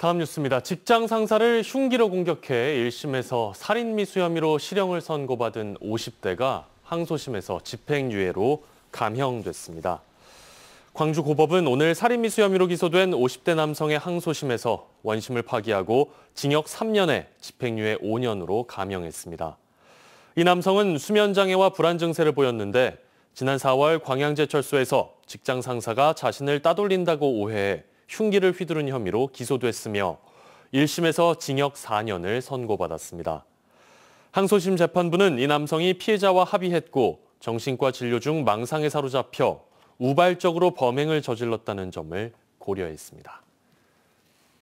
다음 뉴스입니다. 직장 상사를 흉기로 공격해 1심에서 살인미수 혐의로 실형을 선고받은 50대가 항소심에서 집행유예로 감형됐습니다. 광주고법은 오늘 살인미수 혐의로 기소된 50대 남성의 항소심에서 원심을 파기하고 징역 3년에 집행유예 5년으로 감형했습니다. 이 남성은 수면장애와 불안 증세를 보였는데 지난 4월 광양제철소에서 직장 상사가 자신을 따돌린다고 오해해 흉기를 휘두른 혐의로 기소됐으며 1심에서 징역 4년을 선고받았습니다. 항소심 재판부는 이 남성이 피해자와 합의했고 정신과 진료 중 망상에 사로잡혀 우발적으로 범행을 저질렀다는 점을 고려했습니다.